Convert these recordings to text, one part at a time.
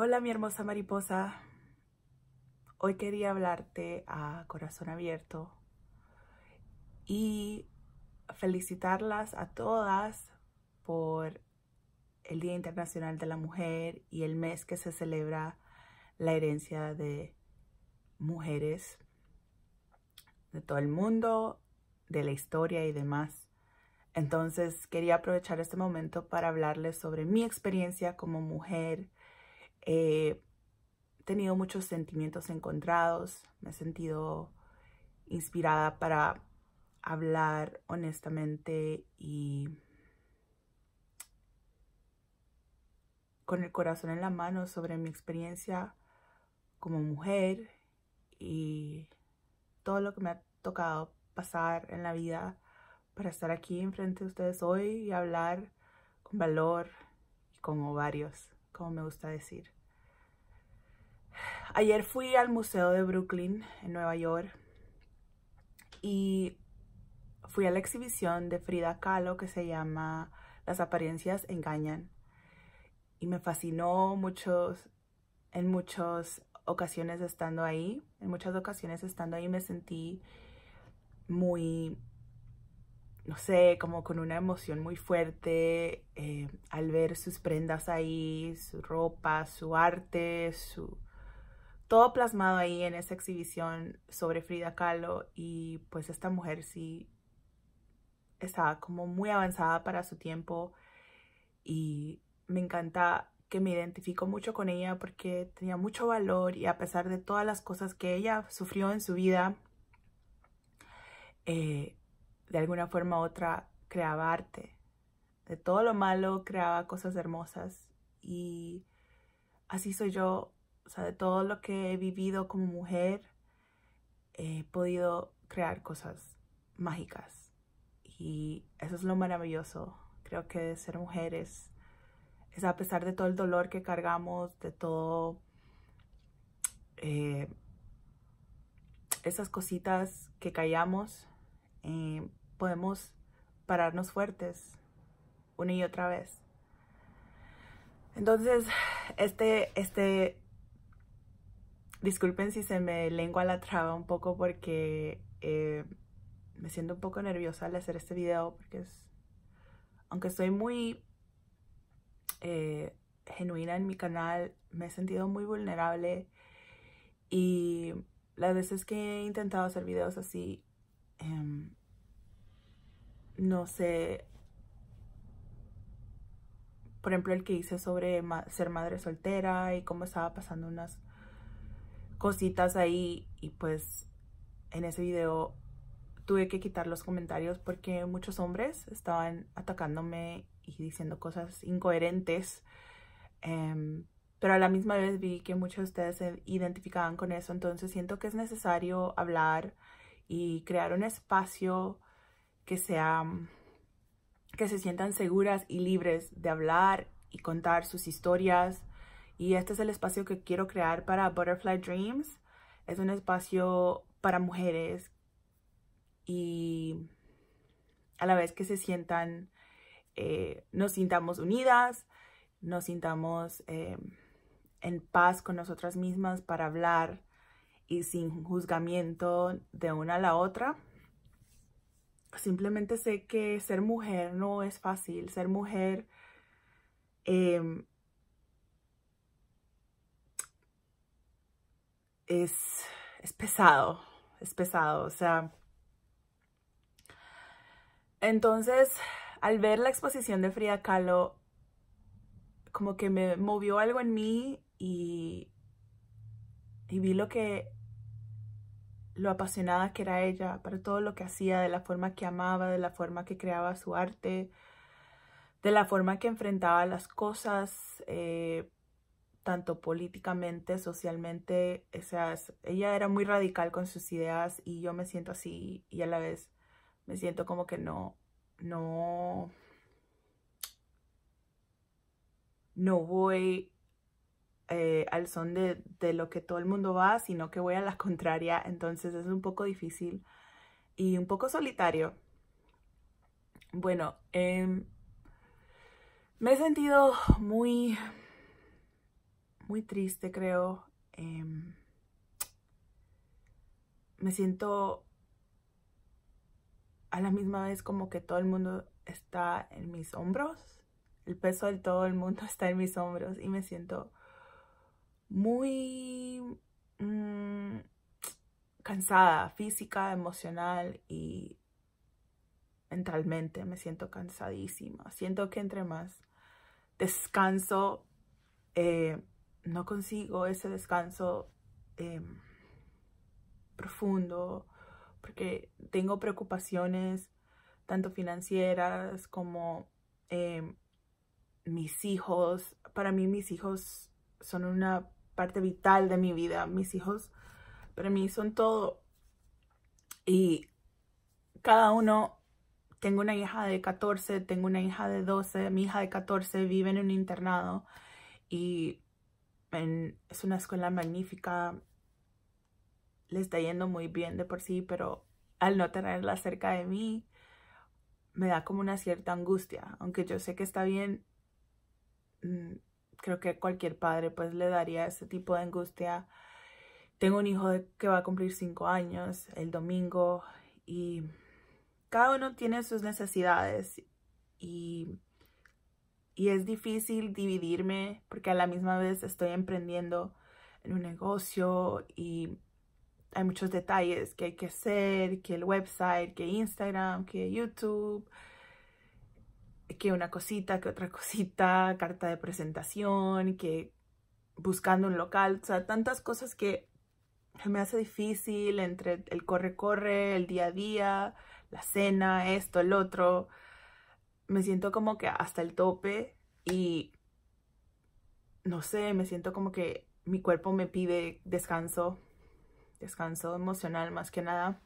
Hola mi hermosa mariposa, hoy quería hablarte a corazón abierto y felicitarlas a todas por el Día Internacional de la Mujer y el mes que se celebra la herencia de mujeres de todo el mundo, de la historia y demás. Entonces quería aprovechar este momento para hablarles sobre mi experiencia como mujer, He tenido muchos sentimientos encontrados, me he sentido inspirada para hablar honestamente y con el corazón en la mano sobre mi experiencia como mujer y todo lo que me ha tocado pasar en la vida para estar aquí enfrente de ustedes hoy y hablar con valor y con ovarios como me gusta decir. Ayer fui al Museo de Brooklyn, en Nueva York, y fui a la exhibición de Frida Kahlo que se llama Las apariencias engañan. Y me fascinó mucho en muchas ocasiones estando ahí, en muchas ocasiones estando ahí me sentí muy no sé, como con una emoción muy fuerte eh, al ver sus prendas ahí, su ropa, su arte, su todo plasmado ahí en esa exhibición sobre Frida Kahlo y pues esta mujer sí estaba como muy avanzada para su tiempo y me encanta que me identifico mucho con ella porque tenía mucho valor y a pesar de todas las cosas que ella sufrió en su vida, eh, de alguna forma u otra creaba arte. De todo lo malo creaba cosas hermosas y así soy yo. O sea, de todo lo que he vivido como mujer, he podido crear cosas mágicas. Y eso es lo maravilloso. Creo que ser mujeres es a pesar de todo el dolor que cargamos, de todo... Eh, esas cositas que callamos, podemos pararnos fuertes una y otra vez. Entonces, este, este, disculpen si se me lengua la traba un poco porque eh, me siento un poco nerviosa al hacer este video porque es, aunque estoy muy eh, genuina en mi canal, me he sentido muy vulnerable y las veces que he intentado hacer videos así, em, no sé, por ejemplo, el que hice sobre ser madre soltera y cómo estaba pasando unas cositas ahí y pues en ese video tuve que quitar los comentarios porque muchos hombres estaban atacándome y diciendo cosas incoherentes. Em, pero a la misma vez vi que muchos de ustedes se identificaban con eso, entonces siento que es necesario hablar y crear un espacio que sea mm, que se sientan seguras y libres de hablar y contar sus historias. Y este es el espacio que quiero crear para Butterfly Dreams. Es un espacio para mujeres y a la vez que se sientan, eh, nos sintamos unidas, nos sintamos em, en paz con nosotras mismas para hablar y sin juzgamiento de una a la otra simplemente sé que ser mujer no es fácil. Ser mujer em, es, es pesado, es pesado. O sea, entonces al ver la exposición de Frida Kahlo, como que me movió algo en mí y vi lo que lo apasionada que era ella, para todo lo que hacía, de la forma que amaba, de la forma que creaba su arte, de la forma que enfrentaba las cosas, eh, tanto políticamente, socialmente. ella era muy radical con sus ideas y yo me siento así y a la vez me siento como que no, no, no voy eh, al son de, lo que todo el mundo va, sino que voy a la contraria, entonces es un poco difícil y un poco solitario. Bueno, em, me he sentido muy, muy triste, creo. Em, me siento a la misma vez como que todo el mundo está en mis hombros. El peso de todo el mundo está en mis hombros y me siento muy mm, cansada, física, emocional y mentalmente. Me siento cansadísima. Siento que entre más descanso, eh, no consigo ese descanso eh, profundo porque tengo preocupaciones tanto financieras como eh, mis hijos. Para mí mis hijos son una parte vital de mi vida. Mis hijos para mí son todo. Y cada uno, tengo una hija de 14, tengo una hija de 12, mi hija de 14 vive en un internado y es una escuela magnífica, le está yendo muy bien de por sí, pero al no tenerla cerca de mí, me da como una cierta angustia, aunque yo sé que está bien, mm, creo que cualquier padre pues le daría ese tipo de angustia. Tengo un hijo que va a cumplir cinco años el domingo y cada uno tiene sus necesidades y, y es difícil dividirme porque a la misma vez estoy emprendiendo en un negocio y hay muchos detalles que hay que hacer, que el website, que Instagram, que YouTube, que una cosita, que otra cosita, carta de presentación, que buscando un local, o sea, tantas cosas que me hace difícil entre el corre-corre, el día a día, la cena, esto, el otro. Me siento como que hasta el tope y no sé, me siento como que mi cuerpo me pide descanso, descanso emocional más que nada,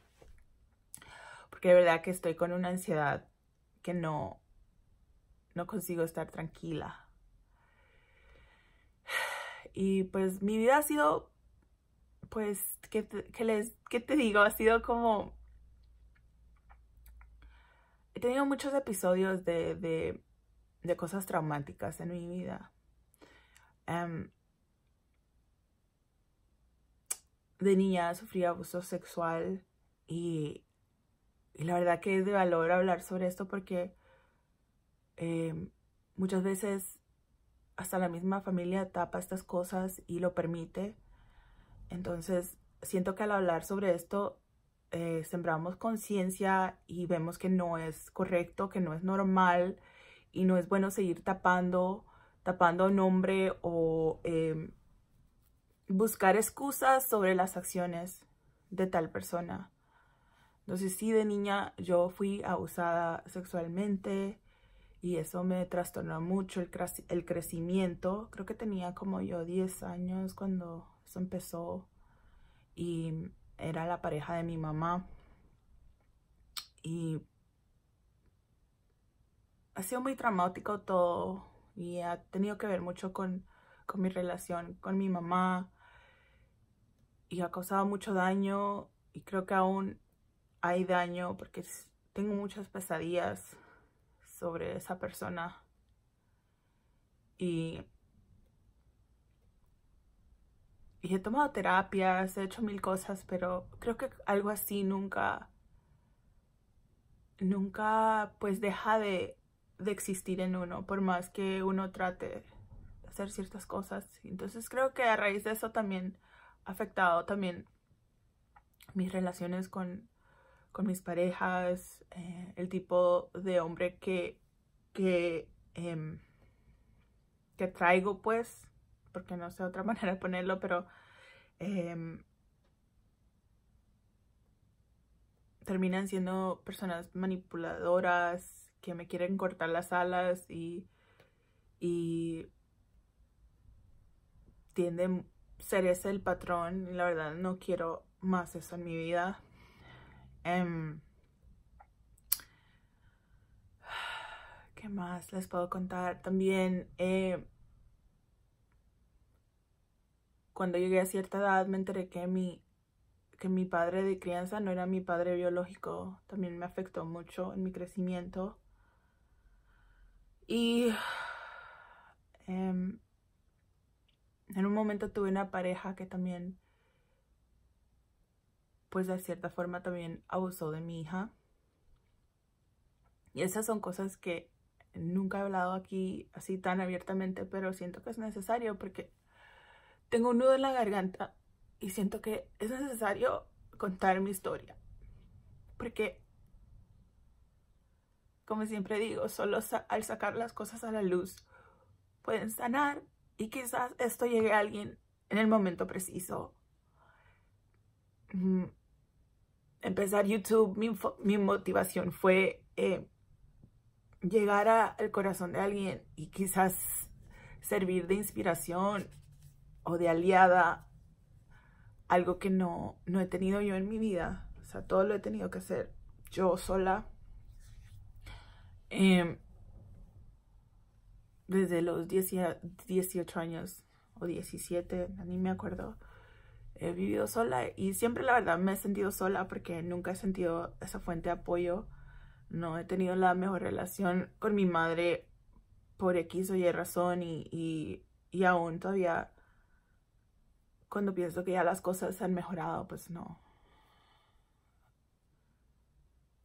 porque de verdad que estoy con una ansiedad que no, no consigo estar tranquila. Y pues mi vida ha sido, pues, ¿qué les, qué te digo? Ha sido como... He tenido muchos episodios de, de, cosas traumáticas en mi vida. Em, de niña sufrí abuso sexual y, y la verdad que es de valor hablar sobre esto porque Em, muchas veces hasta la misma familia tapa estas cosas y lo permite. Entonces, siento que al hablar sobre esto, eh, sembramos conciencia y vemos que no es correcto, que no es normal y no es bueno seguir tapando, tapando nombre o em, buscar excusas sobre las acciones de tal persona. Entonces, sí, de niña yo fui abusada sexualmente, y eso me trastornó mucho el, crecimiento. Creo que tenía como yo 10 años cuando eso empezó y era la pareja de mi mamá y ha sido muy traumático todo y ha tenido que ver mucho con, con mi relación con mi mamá y ha causado mucho daño y creo que aún hay daño porque tengo muchas pesadillas sobre esa persona. Y, y he tomado terapias, he hecho mil cosas, pero creo que algo así nunca, nunca pues deja de, de existir en uno, por más que uno trate de hacer ciertas cosas. Entonces creo que a raíz de eso también ha afectado también mis relaciones con, con mis parejas, eh, el tipo de hombre que, em, que, traigo, pues, porque no sé otra manera de ponerlo, pero em, terminan siendo personas manipuladoras que me quieren cortar las alas y, y tienden ser ese el patrón. La verdad, no quiero más eso en mi vida. Em, ¿Qué más les puedo contar? También eh, cuando llegué a cierta edad me enteré que mi, que mi padre de crianza no era mi padre biológico. También me afectó mucho en mi crecimiento. Y em, en un momento tuve una pareja que también pues de cierta forma también abusó de mi hija. Y esas son cosas que nunca he hablado aquí así tan abiertamente, pero siento que es necesario porque tengo un nudo en la garganta y siento que es necesario contar mi historia. Porque, como siempre digo, solo al sacar las cosas a la luz pueden sanar y quizás esto llegue a alguien en el momento preciso. Mm, empezar YouTube, mi, mi motivación fue eh, llegar al corazón de alguien y quizás servir de inspiración o de aliada, algo que no, no he tenido yo en mi vida. O sea, todo lo he tenido que hacer yo sola. Em, desde los 18 años o 17, ni me acuerdo he vivido sola y siempre la verdad me he sentido sola porque nunca he sentido esa fuente de apoyo. No he tenido la mejor relación con mi madre por X o Y razón y, y, aún todavía cuando pienso que ya las cosas han mejorado, pues no.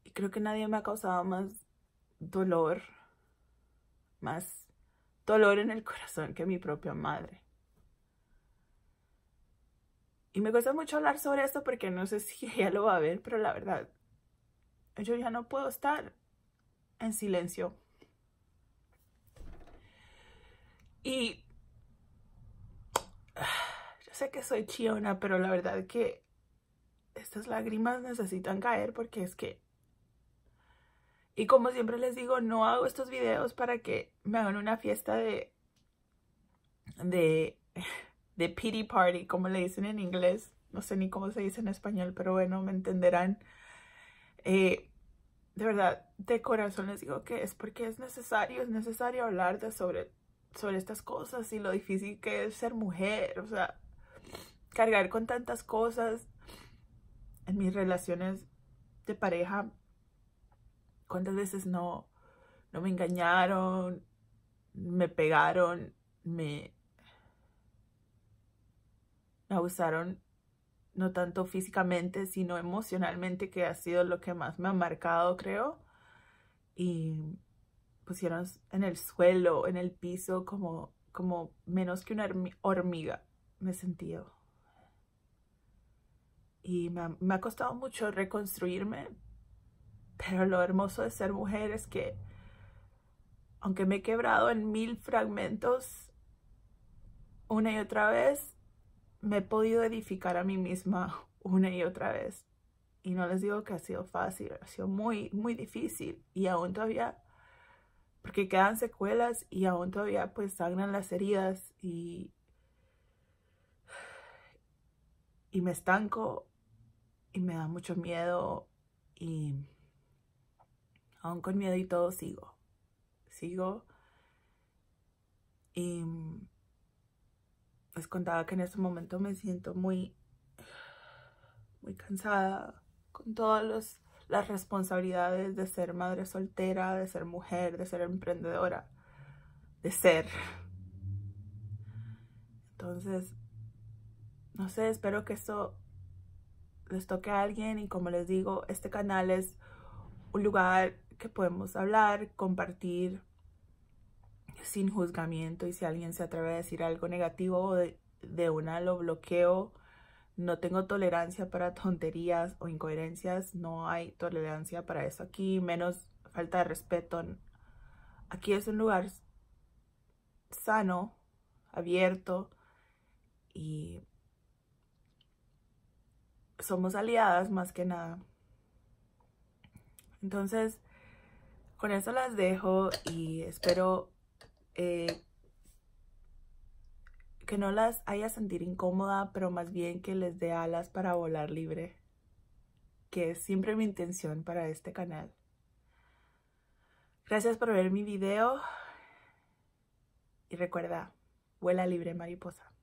Y creo que nadie me ha causado más dolor, más dolor en el corazón que mi propia madre. Y me cuesta mucho hablar sobre esto porque no sé si ella lo va a ver, pero la verdad, yo ya no puedo estar en silencio. Y yo sé que soy chiona, pero la verdad que estas lágrimas necesitan caer porque es que... Y como siempre les digo, no hago estos videos para que me hagan una fiesta de... de de pity party, como le dicen en inglés. No sé ni cómo se dice en español, pero bueno, me entenderán. Eh, de verdad, de corazón les digo que es porque es necesario, es necesario hablar de sobre, estas cosas y lo difícil que es ser mujer, o sea, cargar con tantas cosas en mis relaciones de pareja. ¿Cuántas veces no, no me engañaron, me pegaron, me me abusaron no tanto físicamente, sino emocionalmente, que ha sido lo que más me ha marcado, creo. Y pusieron en el suelo, en el piso, como, como menos que una hormiga, me sentido. Y me ha, me ha costado mucho reconstruirme, pero lo hermoso de ser mujer es que, aunque me he quebrado en mil fragmentos, una y otra vez, me he podido edificar a mí misma una y otra vez. Y no les digo que ha sido fácil, ha sido muy, muy difícil. Y aún todavía, porque quedan secuelas y aún todavía pues sangran las heridas y, y me estanco y me da mucho miedo y aún con miedo y todo sigo. Sigo y les pues, contaba que en ese momento me siento muy, muy cansada con todas las responsabilidades de ser madre soltera, de ser mujer, de ser emprendedora, de ser. Entonces, no sé, espero que esto les toque a alguien y como les digo, este canal es un lugar que podemos hablar, compartir sin juzgamiento y si alguien se atreve a decir algo negativo de, de una lo bloqueo. No tengo tolerancia para tonterías o incoherencias. No hay tolerancia para eso aquí, menos falta de respeto. Aquí es un lugar sano, abierto y somos aliadas más que nada. Entonces, con eso las dejo y espero eh, que no las haya sentir incómoda, pero más bien que les dé alas para volar libre, que es siempre mi intención para este canal. Gracias por ver mi video y recuerda, vuela libre mariposa.